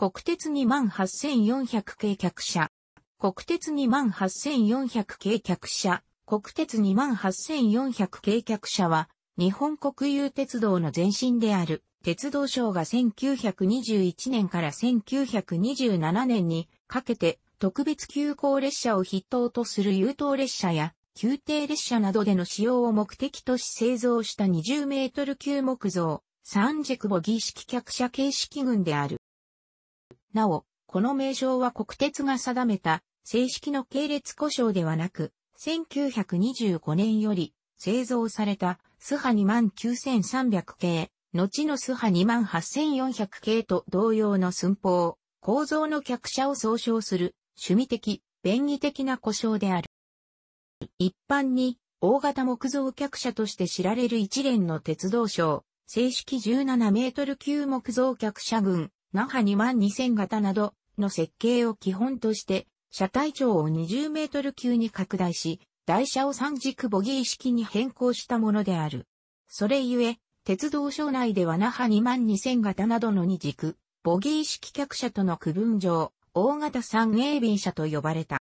国鉄28400系客車。国鉄28400系客車。国鉄28400系客車は、日本国有鉄道の前身である、鉄道省が1921年から1927年にかけて、特別急行列車を筆頭とする優等列車や、宮廷列車などでの使用を目的とし製造した20メートル級木造、三軸母儀式客車形式群である。なお、この名称は国鉄が定めた正式の系列故障ではなく、1925年より製造されたスハ29300系、後のスハ28400系と同様の寸法、構造の客車を総称する趣味的、便宜的な故障である。一般に大型木造客車として知られる一連の鉄道省、正式17メートル級木造客車群、那覇2万2000型などの設計を基本として、車体長を20メートル級に拡大し、台車を三軸ボギー式に変更したものである。それゆえ、鉄道省内では那覇2万2000型などの二軸、ボギー式客車との区分上、大型三鋭便車と呼ばれた。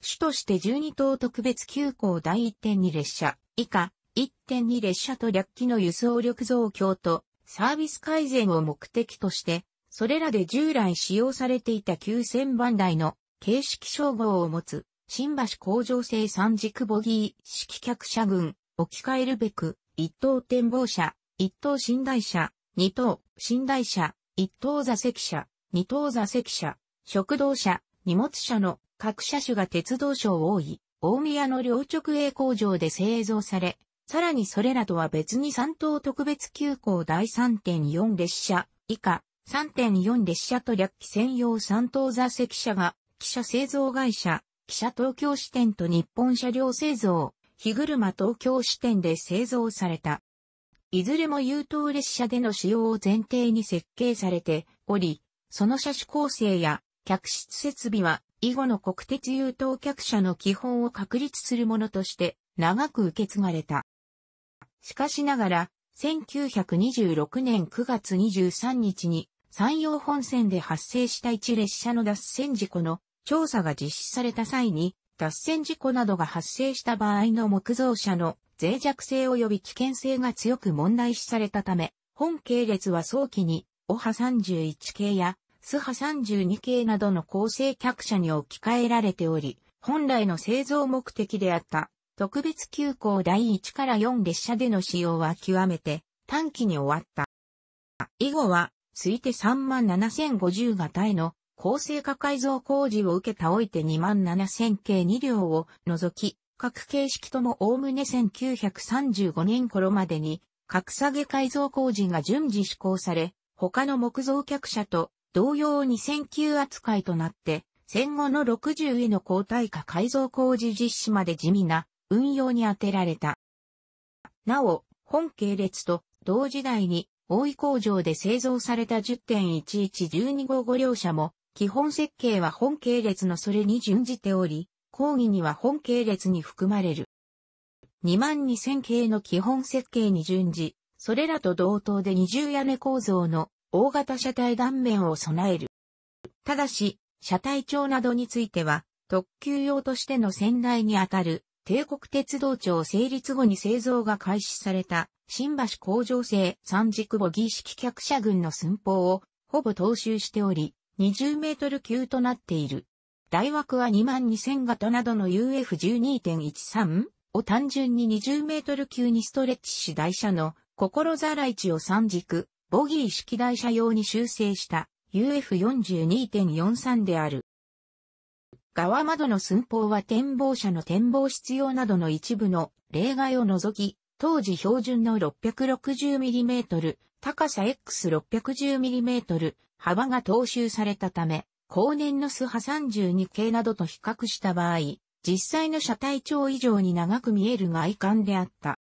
主として12等特別急行第1.2列車、以下、1.2列車と略記の輸送力増強と、サービス改善を目的として、それらで従来使用されていた9000番台の形式称号を持つ、新橋工場製三軸ボギー式客車群、置き換えるべく、一等展望車、一等寝台車、二等寝台車、一等座席車、二等座席車、食堂車、荷物車の各車種が鉄道省多い、大宮の両直営工場で製造され、さらにそれらとは別に3等特別急行第3.4列車以下3.4列車と略記専用3等座席車が、汽車製造会社、汽車東京支店と日本車両製造、日車東京支店で製造された。いずれも優等列車での使用を前提に設計されており、その車種構成や客室設備は以後の国鉄優等客車の基本を確立するものとして長く受け継がれた。しかしながら、1926年9月23日に山陽本線で発生した一列車の脱線事故の調査が実施された際に、脱線事故などが発生した場合の木造車の脆弱性及び危険性が強く問題視されたため、本系列は早期に、オハ31系や、スハ32系などの構成客車に置き換えられており、本来の製造目的であった特別急行第1から4列車での使用は極めて短期に終わった。以後は、推定37,050型への高性化改造工事を受けたおいて27,000系2両を除き、各形式ともおおむね1935年頃までに、格下げ改造工事が順次施行され、他の木造客車と同様2000級扱いとなって、戦後の60への交代化改造工事実施まで地味な運用に充てられた。なお、本系列と同時代に大井工場で製造された10.1112号5両車も、基本設計は本系列のそれに準じており、講義には本系列に含まれる。22000系の基本設計に準じ、それらと同等で二重屋根構造の大型車体断面を備える。ただし、車体長などについては、特急用としての先代にあたる帝国鉄道庁成立後に製造が開始された、新橋工場製三軸ボギー式客車群の寸法をほぼ踏襲しており、20メートル級となっている。大枠は22000型などの UF12.13 を単純に20メートル級にストレッチし台車の心ざらい値を三軸、ボギー式台車用に修正した UF42.43 である。側窓の寸法は展望車の展望必要などの一部の例外を除き、当時標準の 660mm、高さ X610mm、幅が踏襲されたため、後年のスハ32系などと比較した場合、実際の車体長以上に長く見える外観であった。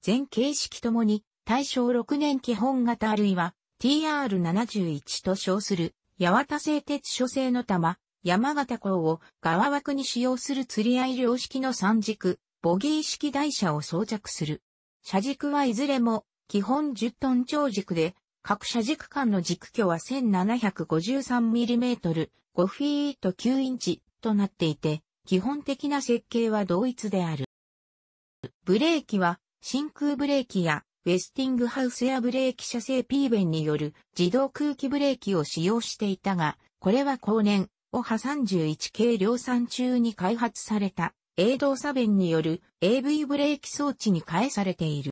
全形式ともに、大正6年基本型あるいは TR71 と称する、八幡製鉄所製の玉、山形港を側枠に使用する釣り合い量式の三軸、ボギー式台車を装着する。車軸はいずれも基本10トン超軸で、各車軸間の軸距は 1753mm、5フィート9インチとなっていて、基本的な設計は同一である。ブレーキは真空ブレーキやウェスティングハウスやブレーキ社製 P 弁による自動空気ブレーキを使用していたが、これは後年、オハ31系量産中に開発された、A 動作弁による AV ブレーキ装置に返されている。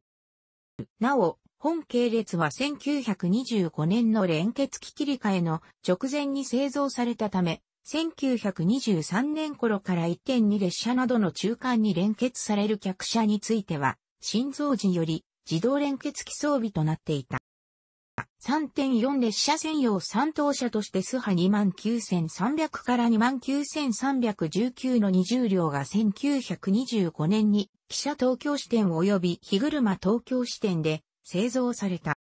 なお、本系列は1925年の連結機切り替えの直前に製造されたため、1923年頃から1.2列車などの中間に連結される客車については、新造時より自動連結機装備となっていた。3.4列車専用3等車としてスハ29300から29319の20両が1925年に汽車東京支店及び日車東京支店で製造された。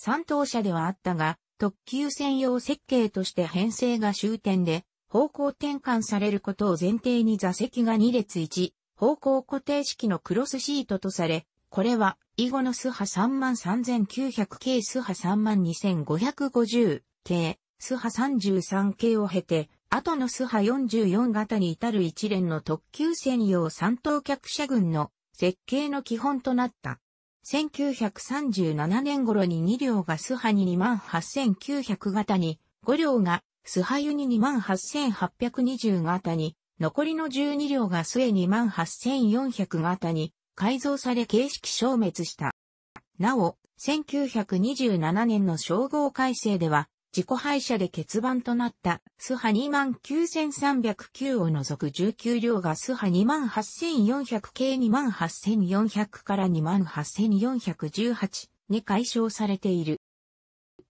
3等車ではあったが、特急専用設計として編成が終点で方向転換されることを前提に座席が2列1、方向固定式のクロスシートとされ、これは、以後のスハ33900系スハ32550系、スハ33系を経て、後のスハ44型に至る一連の特急専用三等客車群の設計の基本となった。1937年頃に2両がスハに28900型に、5両がスハユに28820型に、残りの12両がスエ28400型に、改造され形式消滅した。なお、1927年の称号改正では、自己廃車で欠番となったスハ29,309を除く19両がスハ28,400系28,400から28,418に解消されている。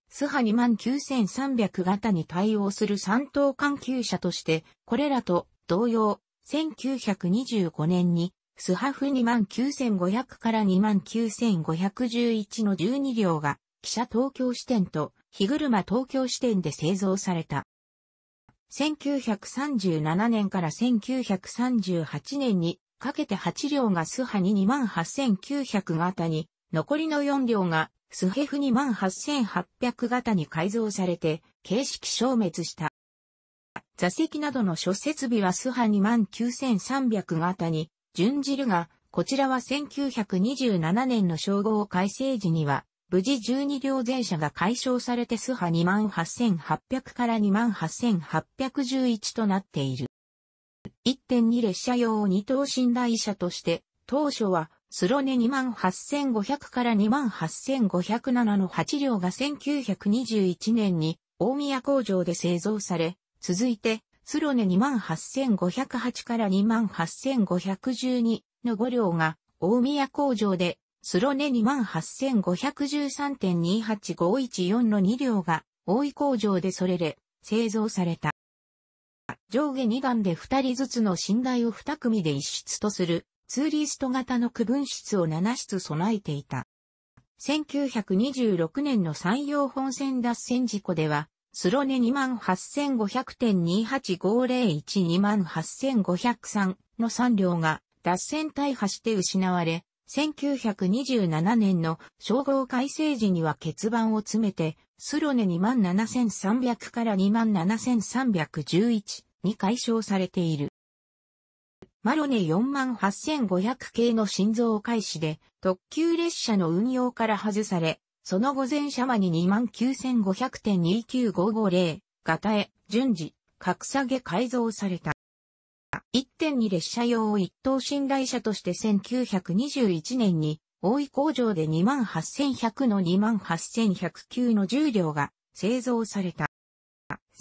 スハ29,300型に対応する3等関係者として、これらと同様、1925年にスハフ29500から29511の12両が、汽車東京支店と、日車東京支店で製造された。1937年から1938年にかけて8両がスハに28900型に、残りの4両がスヘフ28800型に改造されて、形式消滅した。座席などの諸設備はスハ29300型に準じるが、こちらは1927年の称号改正時には、無事12両全車が解消されて数波28,800から28,811となっている。1.2列車用二等寝台車として、当初はスロネ28,500から28,507の8両が1921年に大宮工場で製造され、続いてスロネ28508から28512の5両が大宮工場で、スロネ28513.28514の2両が大井工場でそれで製造された。上下2段で2人ずつの寝台を2組で1室とするツーリスト型の区分室を7室備えていた。1926年の山陽本線脱線事故では、スロネ28500.2850128503の3両が脱線大破して失われ、1927年の称号改正時には欠番を詰めて、スロネ27300から27311に解消されている。マロネ48500系の心臓開始で特急列車の運用から外され、その後全社間に29,500.29550、型へ、順次、格下げ改造された。1.2列車用を一等信頼車として1921年に、大井工場で28,100の28,109の重量が製造された。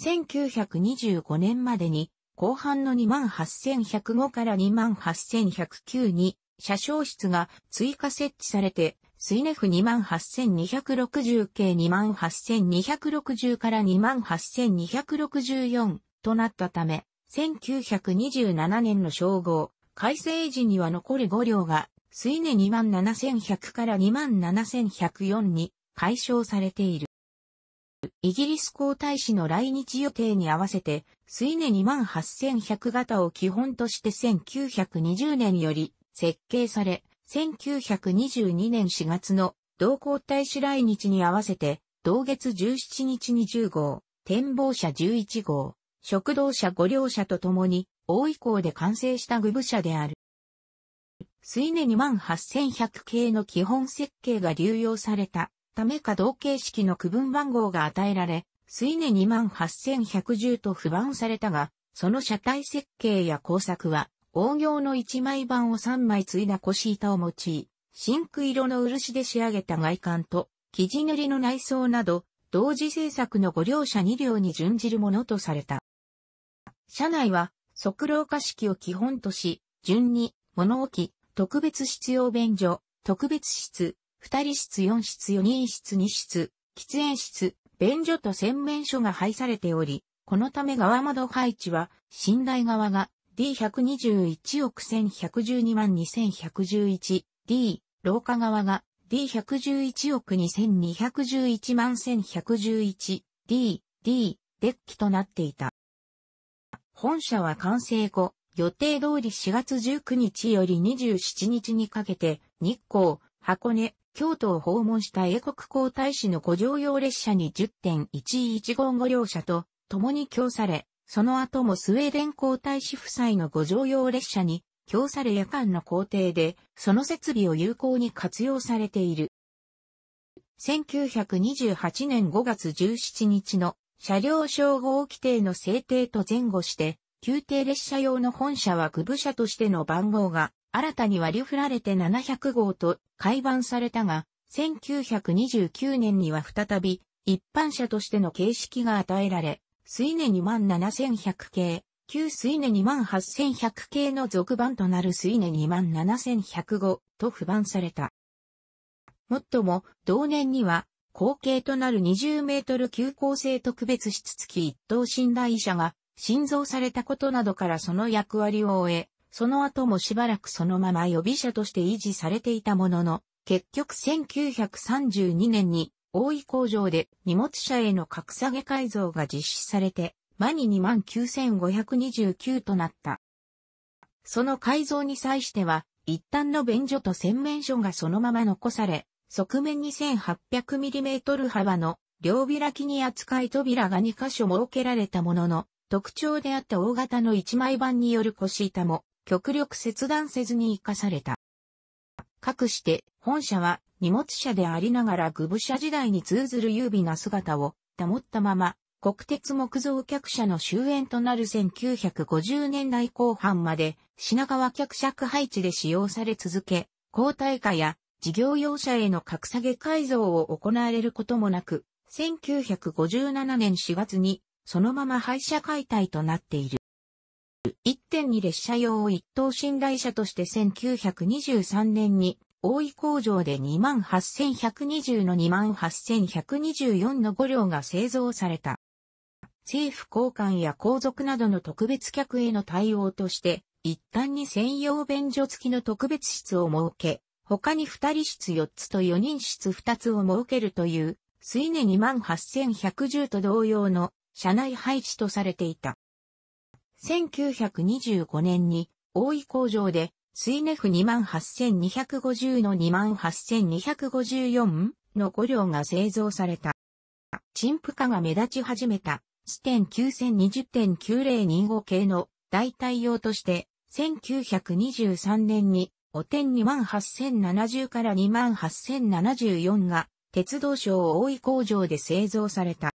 1925年までに、後半の28,105から28,109に、車掌室が追加設置されてスイネフ28260系28260から28264となったため、1927年の称号、改正時には残る5両が、スイネ27100から27104に解消されている。イギリス皇太子の来日予定に合わせて、スイネ28100型を基本として1920年より設計され、1922年4月の同皇大使来日に合わせて、同月17日に10号、展望車11号、食堂車5両車と共に、大井港で完成した具部車である。水根28100系の基本設計が流用されたためか同形式の区分番号が与えられ、水根28110と不番されたが、その車体設計や工作は大行の一枚板を三枚継いだ腰板を用い、真空色の漆で仕上げた外観と、生地塗りの内装など、同時制作の五両車二両に準じるものとされた。車内は、測量化式を基本とし、順に、物置、特別必要便所、特別室、二人室四室四人室二室、喫煙室、便所と洗面所が配されており、このため側窓配置は、寝台側が D121 億1112万2111、D、廊下側が D111 億2211万1111、D、D、デッキとなっていた。本社は完成後、予定通り4月19日より27日にかけて、日光、箱根、京都を訪問した英国皇太子のご乗用列車に10.115号両車と、共に供され、その後もスウェーデン皇太子夫妻のご乗用列車に、供され夜間の工程で、その設備を有効に活用されている。1928年5月17日の車両称号規定の制定と前後して、宮廷列車用の本社は区部車としての番号が新たに割り振られて700号と改版されたが、1929年には再び一般車としての形式が与えられ、水根27100系、旧水根28100系の続版となる水根27105と不版された。もっとも、同年には、後継となる20メートル急行性特別室付き一等寝台車が、新造されたことなどからその役割を終え、その後もしばらくそのまま予備車として維持されていたものの、結局1932年に大井工場で荷物車への格下げ改造が実施されて、マニ29,529となった。その改造に際しては、一旦の便所と洗面所がそのまま残され、側面 2800mm 幅の両開きに扱い扉が2箇所設けられたものの、特徴であった大型の一枚板による腰板も、極力切断せずに活かされた。かくして、本社は荷物車でありながら愚部車時代に通ずる優美な姿を保ったまま、国鉄木造客車の終焉となる1950年代後半まで品川客車区配置で使用され続け、交代化や事業用車への格下げ改造を行われることもなく、1957年4月にそのまま廃車解体となっている。1.2列車用を一等寝台車として1923年に大井工場で28120の28124の5両が製造された。政府高官や皇族などの特別客への対応として、一旦に専用便所付きの特別室を設け、他に二人室4つと4人室2つを設けるという、水根28110と同様の車内配置とされていた。1925年に大井工場で水ネフ28250の28254の5両が製造された。陳腐化が目立ち始めた、ステン9020.9025系の代替用として、1923年に、お点28070から28074が、鉄道省大井工場で製造された。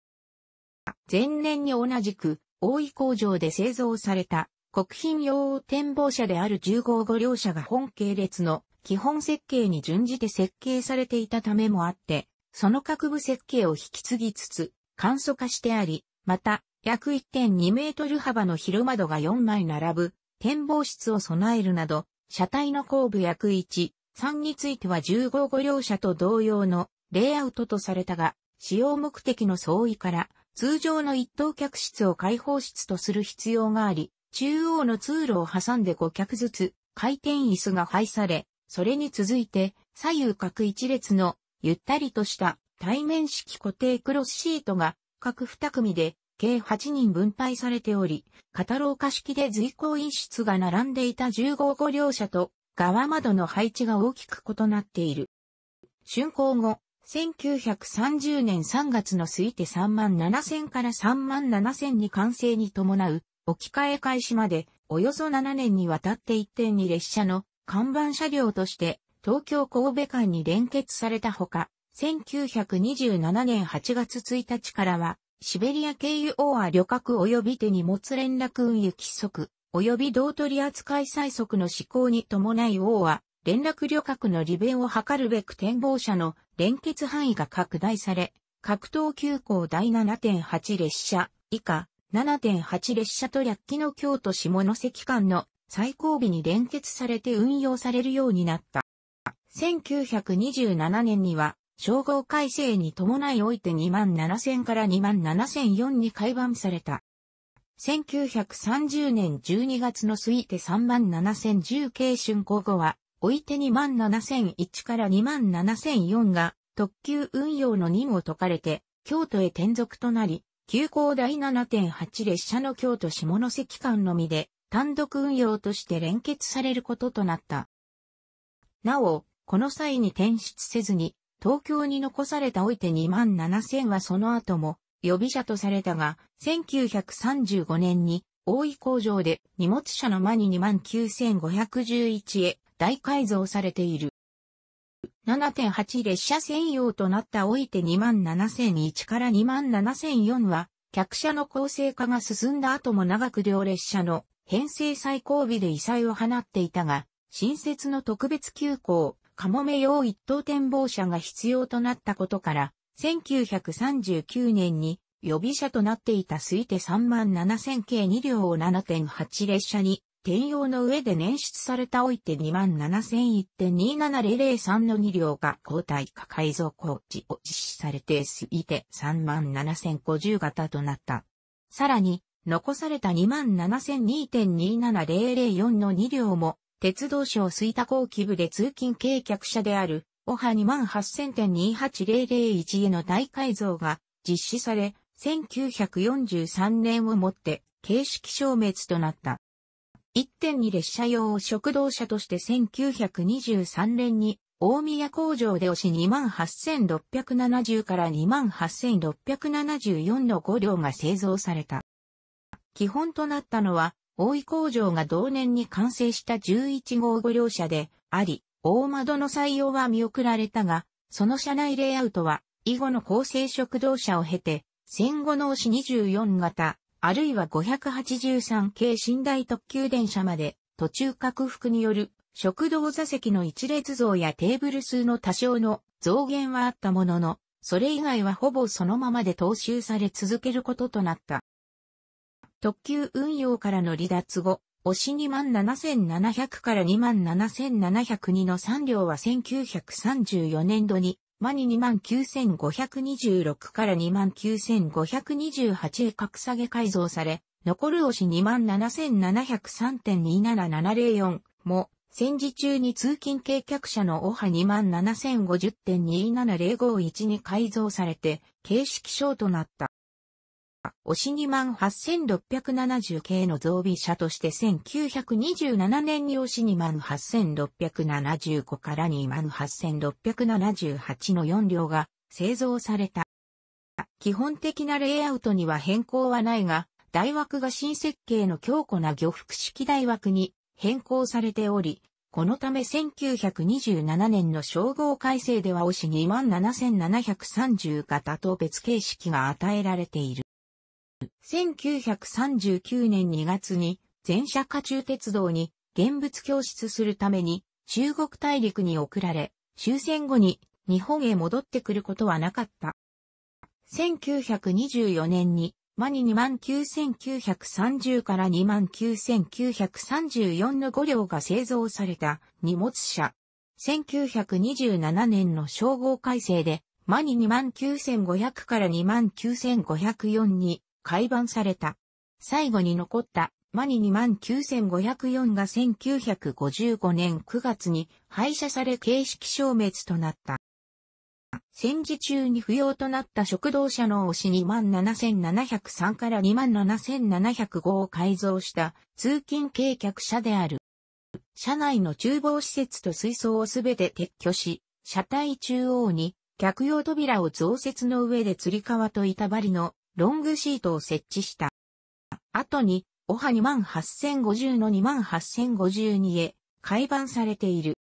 前年に同じく、大井工場で製造された、国賓用展望車である10号5両車が本系列の基本設計に準じて設計されていたためもあって、その各部設計を引き継ぎつつ、簡素化してあり、また、約1.2メートル幅の広窓が4枚並ぶ、展望室を備えるなど、車体の後部約1、3については1 5号5両車と同様のレイアウトとされたが、使用目的の相違から、通常の一等客室を開放室とする必要があり、中央の通路を挟んで5脚ずつ回転椅子が配され、それに続いて左右各一列のゆったりとした対面式固定クロスシートが各2組で計8人分配されており、ロ廊下式で随行一室が並んでいた15号両者と側窓の配置が大きく異なっている。竣工後、1930年3月の推定3万7000から3万7000に完成に伴う置き換え開始までおよそ7年にわたって1.2列車の看板車両として東京神戸間に連結されたほか、1927年8月1日からは、シベリア経由オア旅客及び手荷物連絡運輸規則、及び同取扱い催促の施行に伴いオア連絡旅客の利便を図るべく展望車の連結範囲が拡大され、格闘急行第7.8列車以下、7.8列車と略記の京都下関間の最後尾に連結されて運用されるようになった。1927年には、称号改正に伴いおいて2万7000から2万7004に改版された。1930年12月の推定3万7010慶春後後は、おいて2万7001から2万7004が特急運用の任を解かれて、京都へ転属となり、急行第7.8列車の京都下関間のみで単独運用として連結されることとなった。なお、この際に転出せずに、東京に残されたおいて2万7000はその後も予備車とされたが、1935年に大井工場で荷物車の間に2万9511へ大改造されている。7.8列車専用となったおいて27001から27004は、客車の構成化が進んだ後も長く両列車の編成最後尾で異彩を放っていたが、新設の特別急行、かもめ用一等展望車が必要となったことから、1939年に予備車となっていた推定3万7000系2両を7.8列車に転用の上で捻出されたおいて27001.27003の2両が交代化改造工事を実施されて SE で37050型となった。さらに、残された27002.27004の2両も、鉄道省水田工期部で通勤計客車である、オハ28000.28001への大改造が実施され、1943年をもって形式消滅となった。1.2列車用食堂車として1923年に大宮工場で押し28,670から28,674の5両が製造された。基本となったのは、大井工場が同年に完成した11号5両車であり、大窓の採用は見送られたが、その車内レイアウトは、以後の厚生食堂車を経て、戦後の押し24型、あるいは583系寝台特急電車まで、途中拡幅による食堂座席の一列増やテーブル数の多少の増減はあったものの、それ以外はほぼそのままで踏襲され続けることとなった。特急運用からの離脱後、押し27700から27702の3両は1934年度にマニ29,526から29,528へ格下げ改造され、残る押し27,703.27704も、戦時中に通勤計客車のオハ27,050.27051に改造されて、形式賞となった。オしニマ8670系の増備車として1927年にオしニマ8675から2万8678の4両が製造された。基本的なレイアウトには変更はないが、大枠が新設計の強固な漁服式大枠に変更されており、このため1927年の称号改正では推し27730型と別形式が与えられている。1939年2月に全車下中鉄道に現物教室するために中国大陸に送られ、終戦後に日本へ戻ってくることはなかった。1924年にマニ29,930から29,934の5両が製造された荷物車。1927年の称号改正でマニ29,500から29,504に改版された。最後に残ったマニ29504が1955年9月に廃車され形式消滅となった。戦時中に不要となった食堂車の押し27703から27705を改造した通勤計客車である。車内の厨房施設と水槽をすべて撤去し、車体中央に客用扉を増設の上で吊り革と板張りのロングシートを設置した。後に、オハ28050の28052へ改版されている。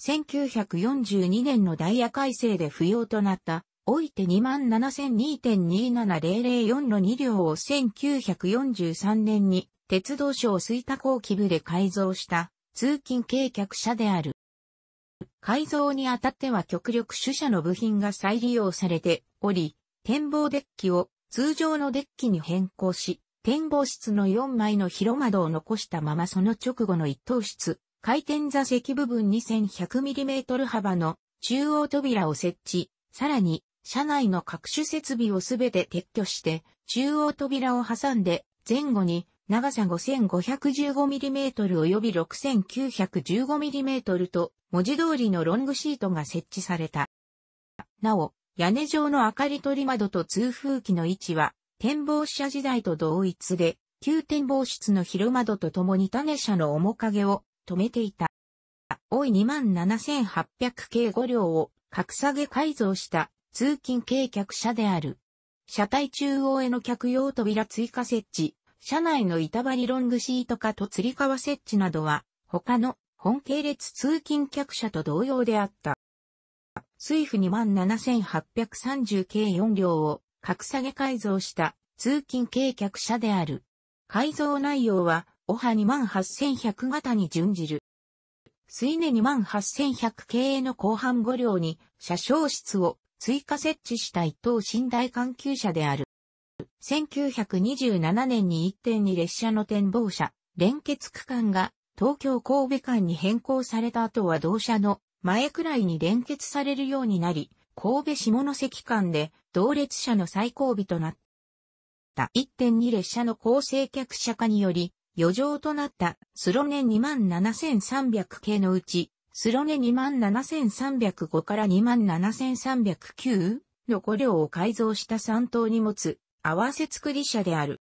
1942年のダイヤ改正で不要となった、おいて27002.27004の2両を1943年に鉄道省水田工機部で改造した通勤計客車である。改造にあたっては極力主車の部品が再利用されており、展望デッキを通常のデッキに変更し、展望室の4枚の広窓を残したままその直後の一等室、回転座席部分 2100mm 幅の中央扉を設置、さらに、車内の各種設備をすべて撤去して、中央扉を挟んで、前後に長さ 5515mm 及び 6915mm と文字通りのロングシートが設置された。なお、屋根上の明かり取り窓と通風機の位置は、展望車時代と同一で、旧展望室の広窓と共に種車の面影を止めていた。おい27800系5両を格下げ改造した通勤系客車である。車体中央への客用扉追加設置、車内の板張りロングシート化と吊り革設置などは、他の本系列通勤客車と同様であった。水府27,830計4両を格下げ改造した通勤計客車である。改造内容は、オハ28,100型に準じる。水根28,100系の後半5両に車掌室を追加設置した一等寝台環球車である。1927年に1.2列車の展望車、連結区間が東京神戸間に変更された後は同社の前くらいに連結されるようになり、神戸下関間で同列車の最後尾となった。1.2列車の構成客車化により、余剰となったスロネ27300系のうち、スロネ27305から27309の5両を改造した3等に持つ合わせ作り車である。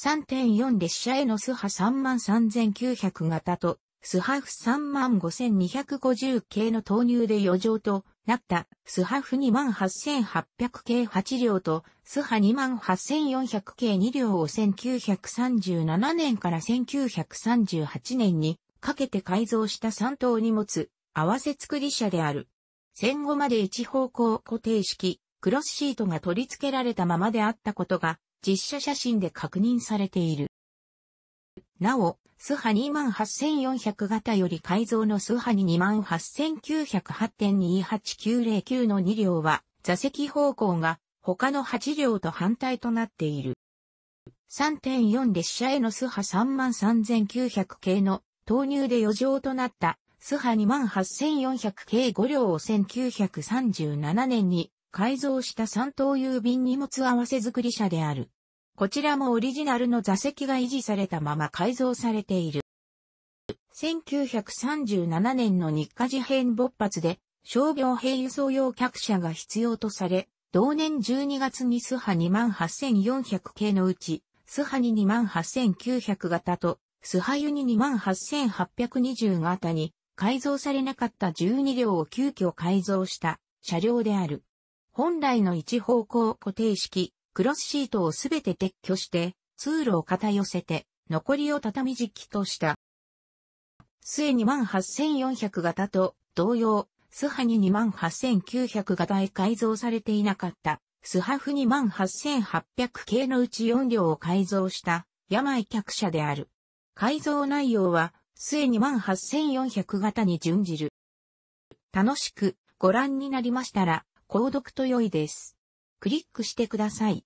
3.4列車へのス波33900型とスハフ35250系の投入で余剰となったスハフ28800系8両とスハ28400系2両を1937年から1938年にかけて改造した3等に持つ合わせ作り車である。戦後まで一方向固定式、クロスシートが取り付けられたままであったことが実写写真で確認されている。なお、スハ28400型より改造のスハ28908.28909の2両は、座席方向が他の8両と反対となっている。3.4列車へのスハ33900系の投入で余剰となったスハ28400系5両を1937年に改造した3等郵便荷物合わせ作り車である。こちらもオリジナルの座席が維持されたまま改造されている。1937年の日課事変勃発で、商業兵輸送用客車が必要とされ、同年12月にスハ28400系のうち、スハに28900型と、スハユに28820型に、改造されなかった12両を急遽改造した車両である。本来の一方向固定式、クロスシートをすべて撤去して、通路を片寄せて、残りを畳み敷きとした。末28400型と同様、スハニ28900型へ改造されていなかった。スハフ28800系のうち4両を改造した病客車である。改造内容は末28400型に準じる。楽しくご覧になりましたら、購読と良いです。クリックしてください。